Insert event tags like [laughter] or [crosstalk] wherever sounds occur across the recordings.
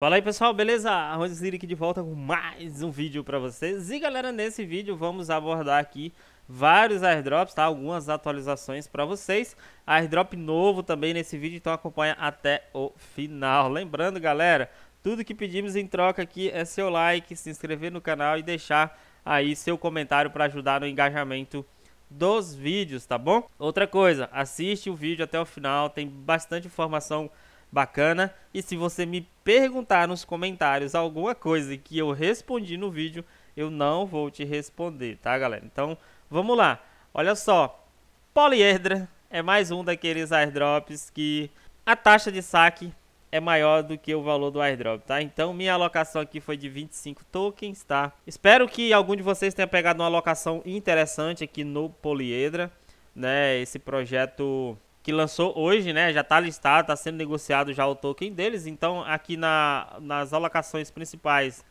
Fala aí pessoal, beleza? Arroz Lyric de volta com mais um vídeo pra vocês E galera, nesse vídeo vamos abordar aqui vários airdrops, tá? Algumas atualizações pra vocês Airdrop novo também nesse vídeo, então acompanha até o final Lembrando galera, tudo que pedimos em troca aqui é seu like, se inscrever no canal e deixar aí seu comentário pra ajudar no engajamento dos vídeos, tá bom? Outra coisa, assiste o vídeo até o final, tem bastante informação bacana. E se você me perguntar nos comentários alguma coisa que eu respondi no vídeo, eu não vou te responder, tá, galera? Então, vamos lá. Olha só, poliedra é mais um daqueles airdrops que a taxa de saque é maior do que o valor do airdrop, tá? Então minha alocação aqui foi de 25 tokens, tá? Espero que algum de vocês tenha pegado uma alocação interessante aqui no Poliedra, né? Esse projeto que lançou hoje, né? Já está listado, está sendo negociado já o token deles. Então, aqui na, nas alocações principais,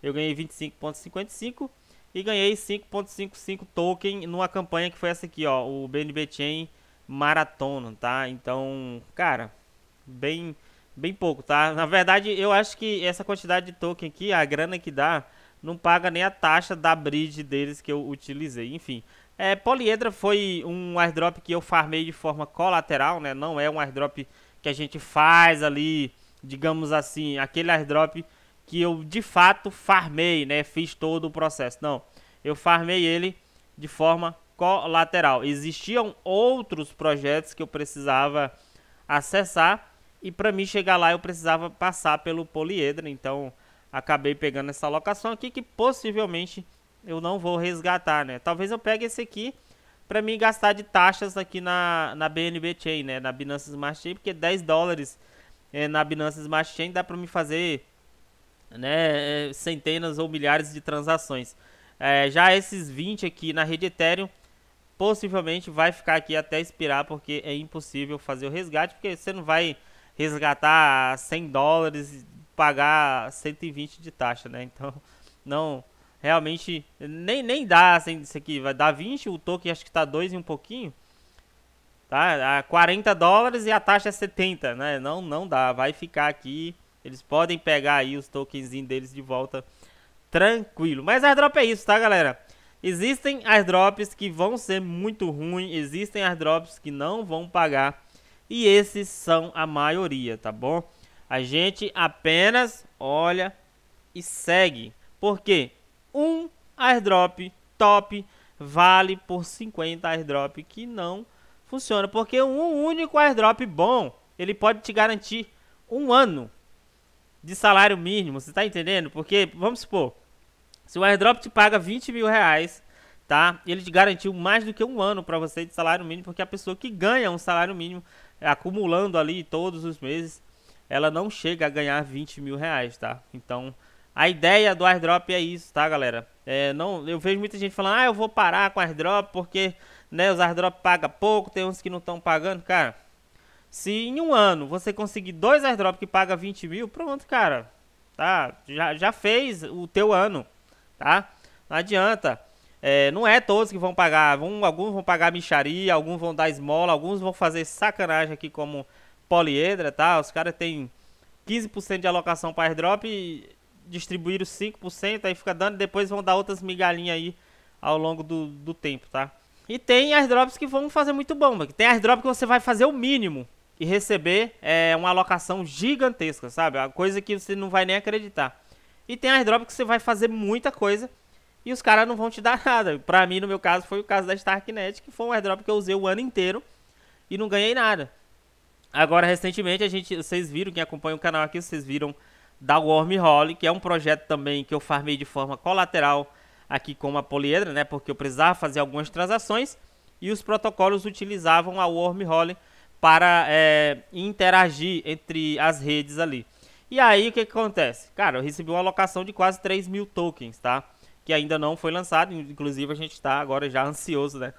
eu ganhei 25.55 e ganhei 5.55 token numa campanha que foi essa aqui, ó, o BNB Chain Maratona, tá? Então, cara, bem bem pouco, tá? Na verdade, eu acho que essa quantidade de token aqui, a grana que dá, não paga nem a taxa da bridge deles que eu utilizei. Enfim, é, Poliedra foi um airdrop que eu farmei de forma colateral, né? Não é um airdrop que a gente faz ali, digamos assim, aquele airdrop que eu de fato farmei, né? Fiz todo o processo. Não, eu farmei ele de forma colateral. Existiam outros projetos que eu precisava acessar e para mim chegar lá eu precisava passar pelo Poliedra, então acabei pegando essa locação aqui que possivelmente eu não vou resgatar, né? Talvez eu pegue esse aqui para mim gastar de taxas aqui na, na BNB Chain, né? Na Binance Smart Chain, porque 10 dólares é, na Binance Smart Chain dá para me fazer né, eh, centenas ou milhares de transações. É, já esses 20 aqui na rede Ethereum, possivelmente vai ficar aqui até expirar, porque é impossível fazer o resgate, porque você não vai resgatar 100 dólares pagar 120 de taxa, né? Então, não realmente nem, nem dá assim, isso aqui. Vai dar 20, o token acho que tá 2 e um pouquinho. Tá? A 40 dólares e a taxa é 70, né? Não, não dá, vai ficar aqui. Eles podem pegar aí os tokens deles de volta tranquilo. Mas airdrop é isso, tá, galera? Existem airdrops que vão ser muito ruins, existem airdrops que não vão pagar. E esses são a maioria, tá bom? A gente apenas olha e segue. Por quê? um airdrop top vale por 50 airdrop que não funciona. Porque um único airdrop bom, ele pode te garantir um ano de salário mínimo, você tá entendendo? Porque, vamos supor, se o airdrop te paga 20 mil reais, tá? Ele te garantiu mais do que um ano para você de salário mínimo, porque a pessoa que ganha um salário mínimo, acumulando ali todos os meses, ela não chega a ganhar 20 mil reais, tá? Então, a ideia do airdrop é isso, tá, galera? É, não, eu vejo muita gente falando, ah, eu vou parar com airdrop porque né, os airdrop pagam pouco, tem uns que não estão pagando. Cara, se em um ano você conseguir dois airdrop que paga 20 mil, pronto, cara. Tá? Já, já fez o teu ano, tá? Não adianta. É, não é todos que vão pagar. Um, alguns vão pagar micharia, alguns vão dar esmola, alguns vão fazer sacanagem aqui como poliedra, tá? Os caras têm 15% de alocação para airdrop e distribuir os 5%, aí fica dando, depois vão dar outras migalhinhas aí ao longo do, do tempo, tá? E tem airdrops que vão fazer muito bom, tem airdrop que você vai fazer o mínimo e receber é, uma alocação gigantesca, sabe? É uma coisa que você não vai nem acreditar. E tem airdrop que você vai fazer muita coisa e os caras não vão te [laughs] dar nada. Pra mim, no meu caso, foi o caso da Starknet, que foi um airdrop que eu usei o ano inteiro e não ganhei nada. Agora, recentemente, a gente, vocês viram, quem acompanha o canal aqui, vocês viram da Wormhole, que é um projeto também que eu farmei de forma colateral aqui com a Poliedra, né, porque eu precisava fazer algumas transações e os protocolos utilizavam a Wormhole para é, interagir entre as redes ali. E aí o que, que, acontece? Cara, eu recebi uma alocação de quase 3 mil tokens, tá? Que ainda não foi lançado, inclusive a gente está agora já ansioso, né,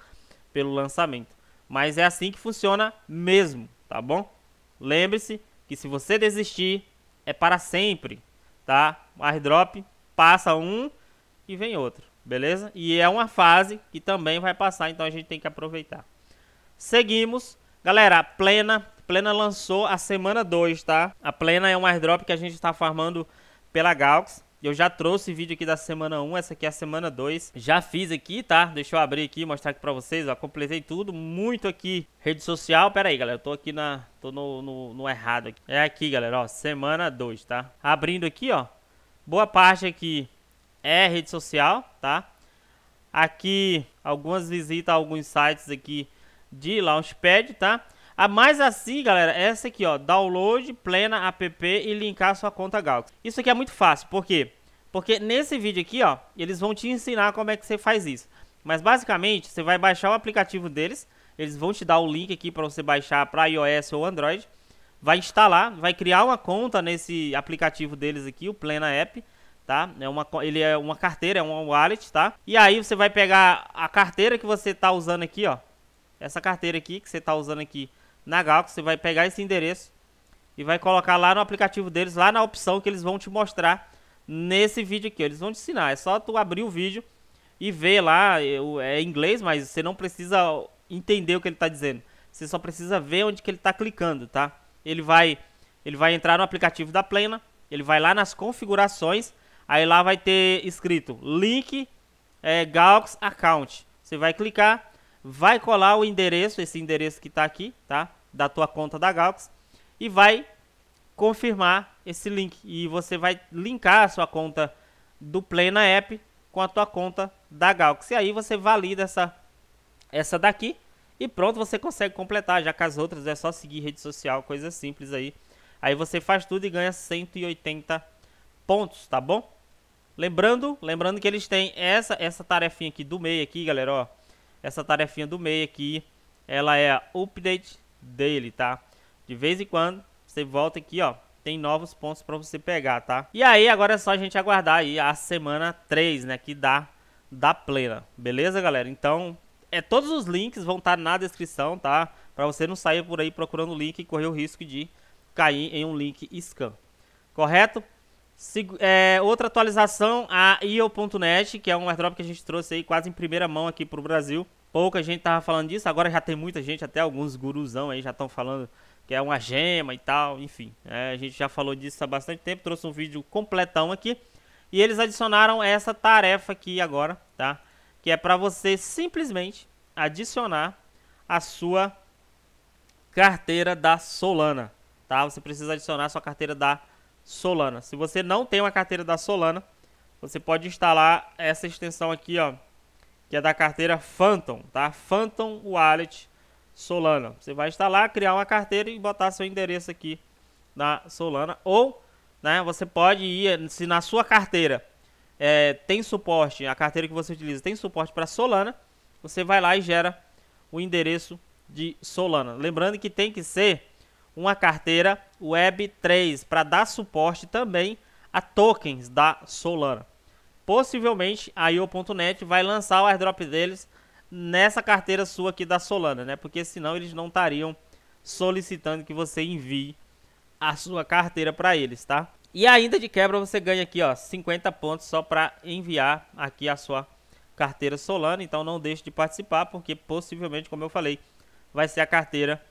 pelo lançamento. Mas é assim que funciona mesmo, tá bom? Lembre-se que se você desistir, é para sempre, tá? O airdrop passa um e vem outro, beleza? E é uma fase que também vai passar, então a gente tem que aproveitar. Seguimos. Galera, Plena, Plena lançou a semana 2, tá? A Plena é um airdrop que a gente está farmando pela Galaxy. Eu já trouxe vídeo aqui da semana 1, essa aqui é a semana 2. Já fiz aqui, tá? Deixa eu abrir aqui, mostrar aqui pra vocês, ó. Completei tudo, muito aqui. Rede social, pera aí, galera. Eu tô aqui na... Tô no, no, no errado aqui. É aqui, galera, ó. Semana 2, tá? Abrindo aqui, ó. Boa parte aqui é rede social, tá? Aqui, algumas visitas a alguns sites aqui de Launchpad, tá? Tá? A ah, mais assim, galera, é essa aqui, ó, download plena app e linkar sua conta Galaxy. Isso aqui é muito fácil, por quê? Porque nesse vídeo aqui, ó, eles vão te ensinar como é que você faz isso. Mas basicamente, você vai baixar o aplicativo deles, eles vão te dar o link aqui para você baixar para iOS ou Android. Vai instalar, vai criar uma conta nesse aplicativo deles aqui, o Plena App, tá? É uma, ele é uma carteira, é um wallet, tá? E aí você vai pegar a carteira que você tá usando aqui, ó. Essa carteira aqui que você tá usando aqui na Galaxy, você vai pegar esse endereço e vai colocar lá no aplicativo deles, lá na opção que eles vão te mostrar nesse vídeo aqui. Eles vão te ensinar, é só tu abrir o vídeo e ver lá, é, é inglês, mas você não precisa entender o que ele está dizendo. Você só precisa ver onde que ele está clicando, tá? Ele vai, ele vai entrar no aplicativo da Plena, ele vai lá nas configurações, aí lá vai ter escrito link é, Galaxy Account. Você vai clicar vai colar o endereço, esse endereço que está aqui, tá? Da tua conta da Galaxy e vai confirmar esse link e você vai linkar a sua conta do Play na app com a tua conta da Galaxy. E aí você valida essa essa daqui e pronto, você consegue completar, já que as outras é só seguir rede social, coisa simples aí. Aí você faz tudo e ganha 180 pontos, tá bom? Lembrando, lembrando que eles têm essa essa tarefinha aqui do meio aqui, galera, ó essa tarefinha do meio aqui, ela é a update dele, tá? De vez em quando, você volta aqui, ó, tem novos pontos para você pegar, tá? E aí, agora é só a gente aguardar aí a semana 3, né, que dá da plena, beleza, galera? Então, é todos os links vão estar tá na descrição, tá? Para você não sair por aí procurando link e correr o risco de cair em um link scam. Correto? é, outra atualização, a IO.net, que é um airdrop que a gente trouxe aí quase em primeira mão aqui pro Brasil. Pouca gente tava falando disso, agora já tem muita gente, até alguns guruzão aí já estão falando que é uma gema e tal, enfim. É, a gente já falou disso há bastante tempo, trouxe um vídeo completão aqui. E eles adicionaram essa tarefa aqui agora, tá? Que é para você simplesmente adicionar a sua carteira da Solana, tá? Você precisa adicionar a sua carteira da Solana Solana. Se você não tem uma carteira da Solana, você pode instalar essa extensão aqui, ó, que é da carteira Phantom, tá? Phantom Wallet Solana. Você vai instalar, criar uma carteira e botar seu endereço aqui na Solana ou, né, você pode ir se na sua carteira é, tem suporte, a carteira que você utiliza tem suporte para Solana, você vai lá e gera o endereço de Solana. Lembrando que tem que ser uma carteira Web3 para dar suporte também a tokens da Solana. Possivelmente a IO.net vai lançar o airdrop deles nessa carteira sua aqui da Solana, né? Porque senão eles não estariam solicitando que você envie a sua carteira para eles, tá? E ainda de quebra você ganha aqui, ó, 50 pontos só para enviar aqui a sua carteira Solana. Então não deixe de participar, porque possivelmente, como eu falei, vai ser a carteira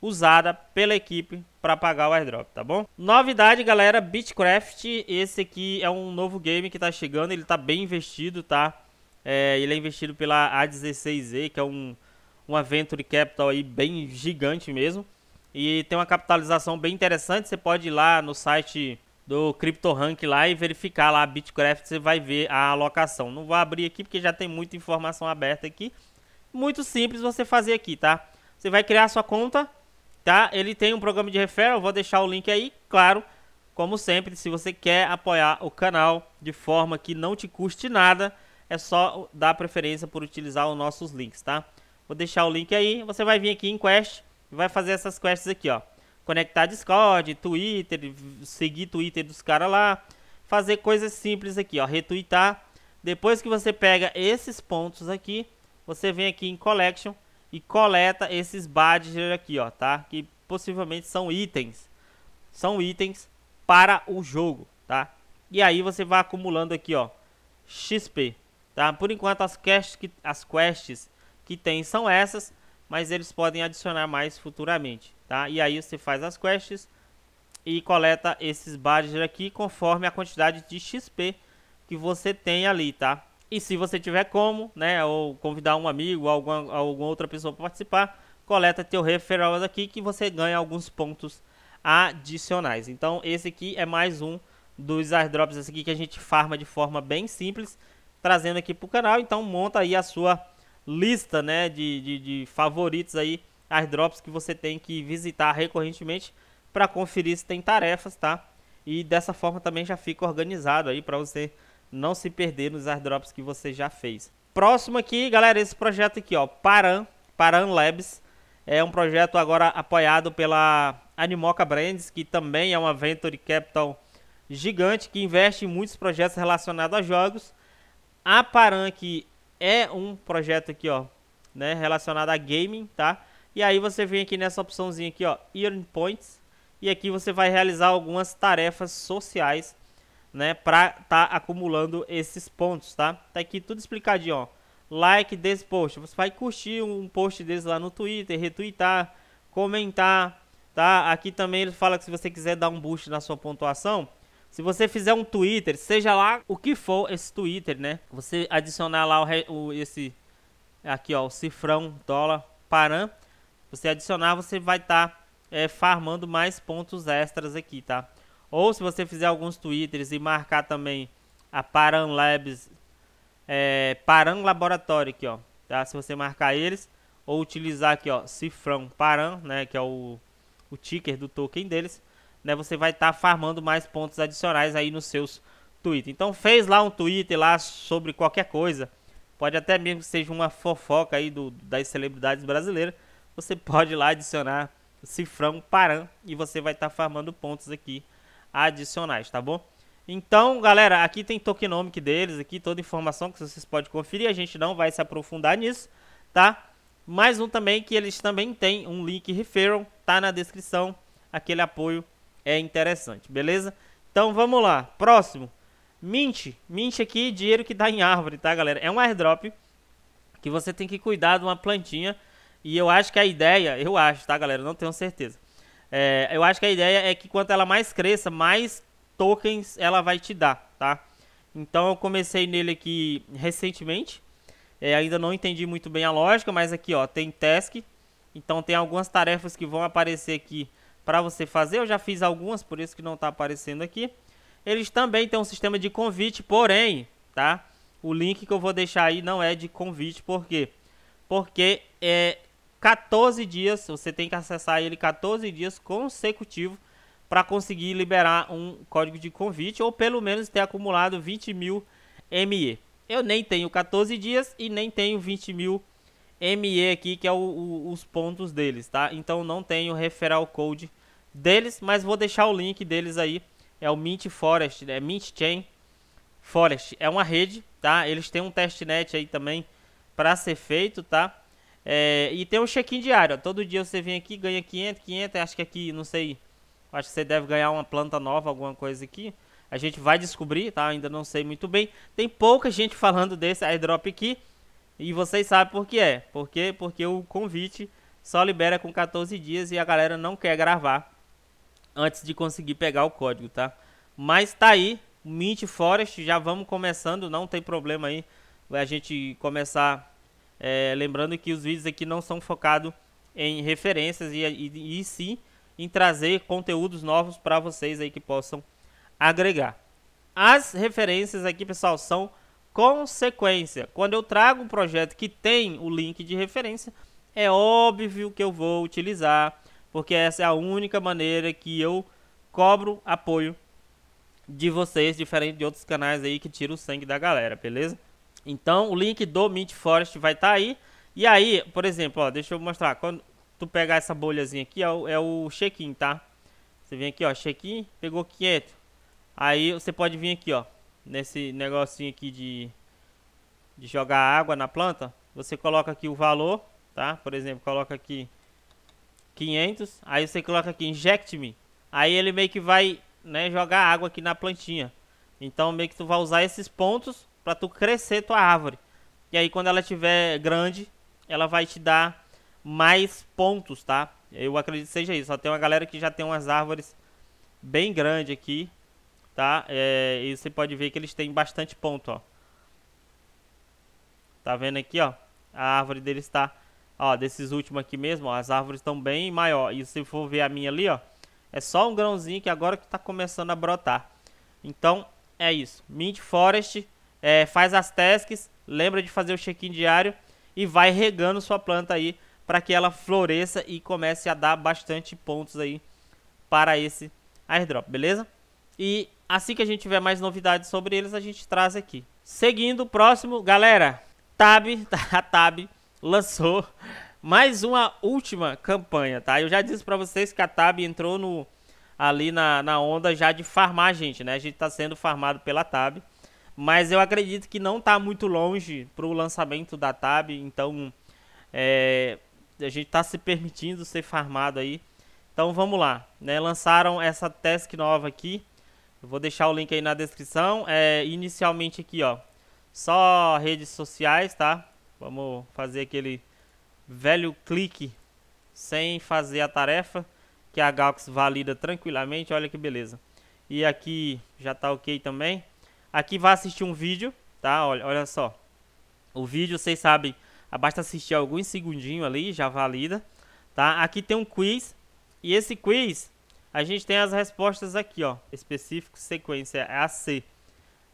usada pela equipe para pagar o airdrop, tá bom? Novidade, galera, BitCraft, esse aqui é um novo game que tá chegando, ele tá bem investido, tá? É, ele é investido pela A16Z, que é um, um Venture Capital aí bem gigante mesmo. E tem uma capitalização bem interessante, você pode ir lá no site do CryptoRank lá e verificar lá a Bitcraft, você vai ver a alocação. Não vou abrir aqui porque já tem muita informação aberta aqui. Muito simples você fazer aqui, tá? Você vai criar sua conta, tá? Ele tem um programa de referral, vou deixar o link aí, claro. Como sempre, se você quer apoiar o canal de forma que não te custe nada, é só dar preferência por utilizar os nossos links, tá? Vou deixar o link aí, você vai vir aqui em Quest e vai fazer essas quests aqui, ó. Conectar Discord, Twitter, seguir Twitter dos caras lá, fazer coisas simples aqui, ó, retweetar. Depois que você pega esses pontos aqui, você vem aqui em Collection, e coleta esses badges aqui, ó, tá? Que possivelmente são itens. São itens para o jogo, tá? E aí você vai acumulando aqui, ó, XP, tá? Por enquanto as quests que, as quests que tem são essas, mas eles podem adicionar mais futuramente, tá? E aí você faz as quests e coleta esses badges aqui conforme a quantidade de XP que você tem ali, tá? E se você tiver como, né, ou convidar um amigo, alguma, alguma outra pessoa para participar, coleta teu referral aqui que você ganha alguns pontos adicionais. Então esse aqui é mais um dos airdrops aqui que a gente farma de forma bem simples, trazendo aqui para o canal. Então monta aí a sua lista né, de, de, de favoritos aí, airdrops que você tem que visitar recorrentemente para conferir se tem tarefas, tá? E dessa forma também já fica organizado aí para você não se perder nos airdrops que você já fez. Próximo aqui, galera, esse projeto aqui, ó, Paran, Paran Labs, é um projeto agora apoiado pela Animoca Brands, que também é uma venture capital gigante que investe em muitos projetos relacionados a jogos. A Paran aqui é um projeto aqui, ó, né, relacionado a gaming, tá? E aí você vem aqui nessa opçãozinha aqui, ó, Earn Points, e aqui você vai realizar algumas tarefas sociais né, para tá acumulando esses pontos, tá? Tá aqui tudo explicadinho, ó. Like desse post, você vai curtir um post desse lá no Twitter, retweetar, comentar, tá? Aqui também ele fala que se você quiser dar um boost na sua pontuação, se você fizer um Twitter, seja lá o que for esse Twitter, né? Você adicionar lá o, o esse aqui, ó, o cifrão dólar paran, você adicionar, você vai estar tá, é, farmando mais pontos extras aqui, tá? Ou se você fizer alguns twitters e marcar também a Paran Labs, é, Paran Laboratório aqui, ó. Tá? Se você marcar eles ou utilizar aqui, ó, Cifrão Paran, né, que é o, o ticker do token deles, né, você vai estar tá farmando mais pontos adicionais aí nos seus twitters. Então fez lá um Twitter lá sobre qualquer coisa, pode até mesmo que seja uma fofoca aí do, das celebridades brasileiras, você pode lá adicionar Cifrão Paran e você vai estar tá farmando pontos aqui adicionais, tá bom? Então, galera, aqui tem tokenomic deles, aqui toda informação que vocês podem conferir, a gente não vai se aprofundar nisso, tá? Mais um também que eles também têm um link referral, tá na descrição, aquele apoio é interessante, beleza? Então vamos lá, próximo, Mint, Mint aqui, dinheiro que dá em árvore, tá galera? É um airdrop que você tem que cuidar de uma plantinha e eu acho que a ideia, eu acho, tá galera, não tenho certeza é, eu acho que a ideia é que quanto ela mais cresça, mais tokens ela vai te dar, tá? Então eu comecei nele aqui recentemente. É, ainda não entendi muito bem a lógica, mas aqui ó, tem task. Então tem algumas tarefas que vão aparecer aqui para você fazer. Eu já fiz algumas, por isso que não está aparecendo aqui. Eles também têm um sistema de convite, porém, tá? O link que eu vou deixar aí não é de convite, por quê? Porque é, 14 dias, você tem que acessar ele 14 dias consecutivos para conseguir liberar um código de convite ou pelo menos ter acumulado 20 mil ME. Eu nem tenho 14 dias e nem tenho 20 mil ME aqui, que é o, o, os pontos deles, tá? Então não tenho referral code deles, mas vou deixar o link deles aí. É o Mint Forest, é né? Mint Chain Forest. É uma rede, tá? Eles têm um testnet aí também para ser feito, tá? É, e tem um check-in diário. Ó. Todo dia você vem aqui, ganha 500, 500. Acho que aqui, não sei. Acho que você deve ganhar uma planta nova, alguma coisa aqui. A gente vai descobrir, tá? Ainda não sei muito bem. Tem pouca gente [laughs] falando desse airdrop aqui. E vocês sabem por que é. Por quê? Porque o convite só libera com 14 dias e a galera não quer gravar antes de conseguir pegar o código, tá? Mas tá aí, Mint Forest, já vamos começando, não tem problema aí a gente começar é, lembrando que os vídeos aqui não são focados em referências e, e, e sim em trazer conteúdos novos para vocês aí que possam agregar. As referências aqui, pessoal, são consequência. Quando eu trago um projeto que tem o link de referência, é óbvio que eu vou utilizar, porque essa é a única maneira que eu cobro apoio de vocês, diferente de outros canais aí que tiram o sangue da galera, beleza? Então, o link do Mint Forest vai estar tá aí. E aí, por exemplo, ó, deixa eu mostrar. Quando tu pegar essa bolhazinha aqui, ó, é o check-in, tá? Você vem aqui, ó, check-in, pegou 500. Aí você pode vir aqui, ó, nesse negocinho aqui de, de jogar água na planta. Você coloca aqui o valor, tá? Por exemplo, coloca aqui 500. Aí você coloca aqui inject me. Aí ele meio que vai, né, jogar água aqui na plantinha. Então meio que tu vai usar esses pontos para tu crescer tua árvore. E aí quando ela estiver grande, ela vai te dar mais pontos, tá? Eu acredito que seja isso. Só tem uma galera que já tem umas árvores bem grande aqui, tá? É, e você pode ver que eles têm bastante ponto, ó. Tá vendo aqui, ó? A árvore deles está, ó, desses últimos aqui mesmo, ó, as árvores estão bem maior. E se for ver a minha ali, ó, é só um grãozinho que agora que tá começando a brotar. Então, é isso. Mint Forest é, faz as tasks, lembra de fazer o check-in diário e vai regando sua planta aí para que ela floresça e comece a dar bastante pontos aí para esse airdrop, beleza? E assim que a gente tiver mais novidades sobre eles, a gente traz aqui. Seguindo, próximo, galera, Tab, [laughs] a Tab lançou mais uma última campanha, tá? Eu já disse para vocês que a Tab entrou no ali na, na onda já de farmar a gente, né? A gente tá sendo farmado pela Tab. Mas eu acredito que não está muito longe para o lançamento da TAB, então é, a gente está se permitindo ser farmado aí. Então vamos lá, né? Lançaram essa task nova aqui. Eu vou deixar o link aí na descrição. É, inicialmente aqui, ó, só redes sociais, tá? Vamos fazer aquele velho clique sem fazer a tarefa que a Galaxy valida tranquilamente. Olha que beleza. E aqui já tá ok também. Aqui vai assistir um vídeo, tá? Olha, olha só. O vídeo, vocês sabem, basta assistir alguns segundinhos ali, já valida, tá? Aqui tem um quiz. E esse quiz, a gente tem as respostas aqui, ó. Específico, sequência, é a C.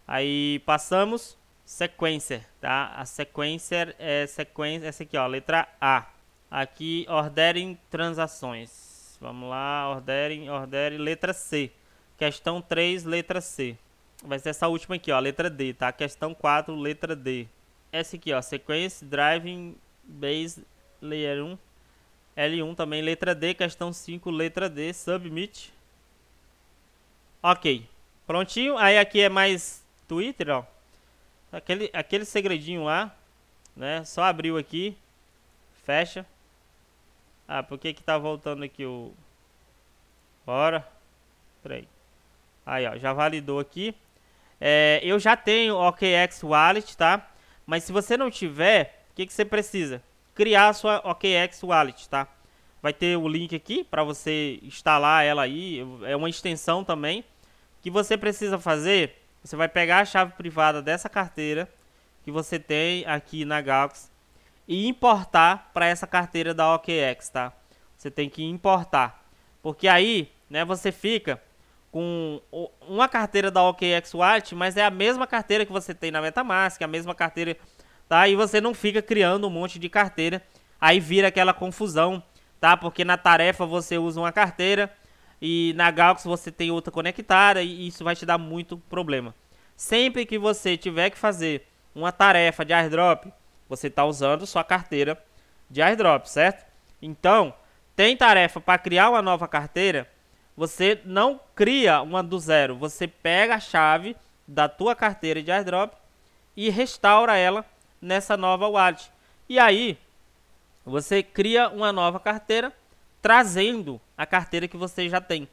Aí passamos, sequência, tá? A sequência é sequência, essa aqui, ó, letra A. Aqui, orderem transações. Vamos lá, orderem, orderem, letra C. Questão 3, letra C. Vai ser essa última aqui, ó, letra D, tá? Questão 4, letra D. Essa aqui, ó, sequence driving base layer 1. L1 também, letra D, questão 5, letra D, submit. Ok, prontinho. Aí aqui é mais Twitter, ó. Aquele, aquele segredinho lá, né? Só abriu aqui, fecha. Ah, por que que tá voltando aqui o... Bora. Peraí. Aí, ó, já validou aqui. É, eu já tenho OKX Wallet, tá? Mas se você não tiver, o que, que você precisa? Criar a sua OKX Wallet, tá? Vai ter o link aqui para você instalar ela aí. É uma extensão também. O que você precisa fazer, você vai pegar a chave privada dessa carteira que você tem aqui na Galaxy e importar para essa carteira da OKX, tá? Você tem que importar. Porque aí, né, você fica com uma carteira da OKX White, mas é a mesma carteira que você tem na MetaMask, a mesma carteira, tá? E você não fica criando um monte de carteira, aí vira aquela confusão, tá? Porque na tarefa você usa uma carteira e na Galaxy você tem outra conectada e isso vai te dar muito problema. Sempre que você tiver que fazer uma tarefa de airdrop, você está usando sua carteira de airdrop, certo? Então, tem tarefa para criar uma nova carteira, você não cria uma do zero, você pega a chave da tua carteira de airdrop e restaura ela nessa nova wallet. E aí, você cria uma nova carteira trazendo a carteira que você já tem.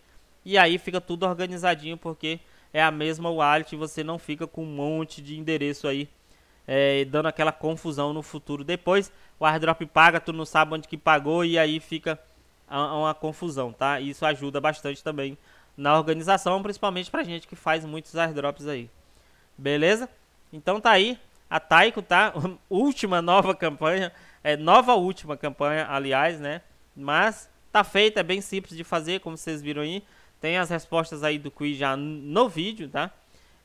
E aí fica tudo organizadinho porque é a mesma wallet e você não fica com um monte de endereço aí é, dando aquela confusão no futuro. Depois o airdrop paga, tu não sabe onde que pagou e aí fica é a é uma confusão, tá? E isso ajuda bastante também na organização, principalmente pra gente que faz muitos airdrops aí. Beleza? Então tá aí a Taiko, tá? [laughs] última nova campanha, é nova última campanha, aliás, né? Mas tá feita, é bem simples de fazer, como vocês viram aí. Tem as respostas aí do quiz já no vídeo, tá?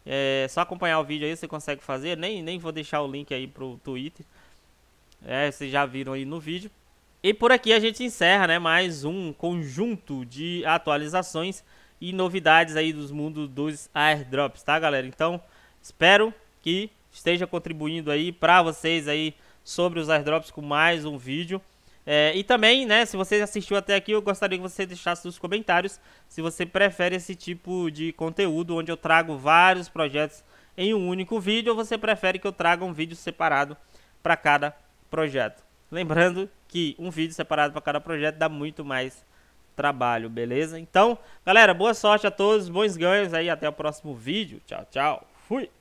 É só acompanhar o vídeo aí, você consegue fazer. Nem, nem vou deixar o link aí pro Twitter. É, vocês já viram aí no vídeo. E por aqui a gente encerra né, mais um conjunto de atualizações e novidades aí dos mundos dos airdrops, tá galera? Então, espero que esteja contribuindo aí para vocês aí sobre os airdrops com mais um vídeo. É, e também, né, se você assistiu até aqui, eu gostaria que você deixasse nos comentários se você prefere esse tipo de conteúdo, onde eu trago vários projetos em um único vídeo, ou você prefere que eu traga um vídeo separado para cada projeto. Lembrando que um vídeo separado para cada projeto dá muito mais trabalho, beleza? Então, galera, boa sorte a todos, bons ganhos aí, até o próximo vídeo. Tchau, tchau. Fui.